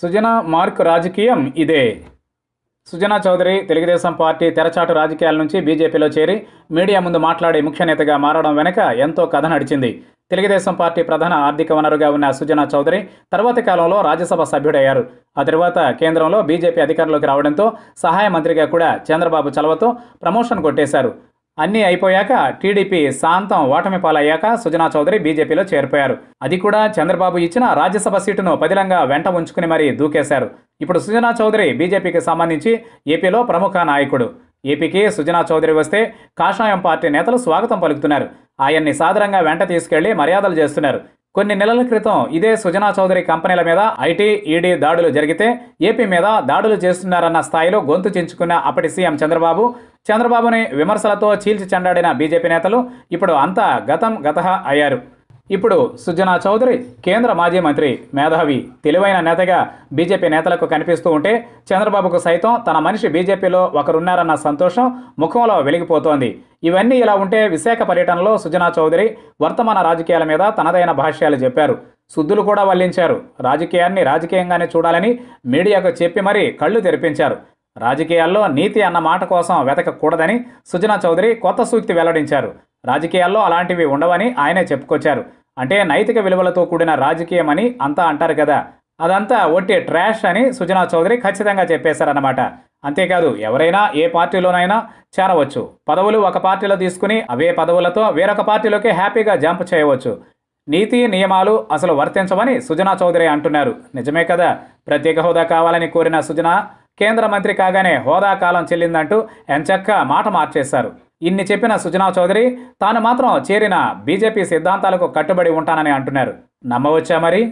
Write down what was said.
సుజన mark రాజకీయం ఇదే Sujana Chowdary Telugu Desam party తెరచాటు రాజకీయాల నుంచి బీజేపీలో చేరి మీడియా ముందు మాట్లాడే ముఖ్య నేతగా మారడం వెనుక ఎంతో కథ నడిచింది తెలుగుదేశం పార్టీ ప్రధాన ఆర్థిక వనరుగా ఉన్న సుజనా చౌదరి తర్వాత కాలంలో రాజ్యసభ సభ్యుడయ్యారు ఆ తర్వాత కేంద్రంలో బీజేపీ అధికారంలోకి రావడంతో సహాయ మంత్రిగా కూడా చంద్రబాబు చలవతో ప్రమోషన్ కొట్టేశారు అన్నీ అయిపోయాక టీడీపీ శాంతం ఓటమి పాలయ్యాక సుజనా చౌదరి బీజేపీలో చేరిపోయారు అది కూడా చంద్రబాబు ఇచ్చిన రాజ్యసభ సీటును పదిలంగా వెంట ఉంచుకుని మరీ దూకేశారు ఇప్పుడు సుజనా చౌదరి బీజేపీకి సంబంధించి ఏపీలో ప్రముఖ నాయకుడు ఏపీకి సుజనా చౌదరి వస్తే కాషాయం పార్టీ నేతలు స్వాగతం పలుకుతున్నారు ఆయన్ని సాధారణంగా వెంట తీసుకెళ్లి మర్యాదలు చేస్తున్నారు కొన్ని నెలల క్రితం ఇదే సుజనా చౌదరి కంపెనీల మీద ఐటీ ఈడీ దాడులు జరిగితే ఏపీ మీద దాడులు చేస్తున్నారన్న స్థాయిలో గొంతు చించుకున్న అప్పటి సీఎం చంద్రబాబు చంద్రబాబుని విమర్శలతో చీల్చి చెండాడిన బీజేపీ నేతలు ఇప్పుడు అంతా గతం గత అయ్యారు ఇప్పుడు సుజనా చౌదరి కేంద్ర మాజీ మంత్రి మేధావి తెలివైన నేతగా బీజేపీ నేతలకు కనిపిస్తూ ఉంటే చంద్రబాబుకు సైతం తన మనిషి బీజేపీలో ఒకరున్నారన్న సంతోషం ముఖంలో వెలిగిపోతోంది ఇవన్నీ ఇలా ఉంటే విశాఖ పర్యటనలో సుజనా చౌదరి వర్తమాన రాజకీయాల మీద తనదైన భాష్యాలు చెప్పారు సుద్దులు కూడా వల్లించారు రాజకీయాన్ని రాజకీయంగానే చూడాలని మీడియాకు చెప్పి మరీ కళ్ళు తెరిపించారు రాజకీయాల్లో నీతి అన్న మాట కోసం వెతకకూడదని సుజనా చౌదరి కొత్త సూక్తి వెల్లడించారు రాజకీయాల్లో అలాంటివి ఉండవని ఆయనే చెప్పుకొచ్చారు అంటే నైతిక విలువలతో కూడిన రాజకీయం అని అంతా అంటారు కదా అదంతా ఒట్టి ట్రాష్ అని సుజనా చౌదరి ఖచ్చితంగా చెప్పేశారన్నమాట అంతేకాదు ఎవరైనా ఏ పార్టీలోనైనా చేరవచ్చు పదవులు ఒక పార్టీలో తీసుకుని అవే పదవులతో వేరొక పార్టీలోకి హ్యాపీగా జంప్ చేయవచ్చు నీతి నియమాలు అసలు వర్తించవని సుజనా చౌదరి అంటున్నారు నిజమే కదా ప్రత్యేక హోదా కావాలని కోరిన సుజనా కేంద్ర మంత్రి కాగానే హోదా కాలం చెల్లిందంటూ ఎంచక్క మాట మార్చేశారు ఇన్ని చెప్పిన సుజనా చౌదరి తాను మాత్రం చేరిన బీజేపీ సిద్ధాంతాలకు కట్టుబడి ఉంటానని అంటున్నారు నమ్మవచ్చా మరి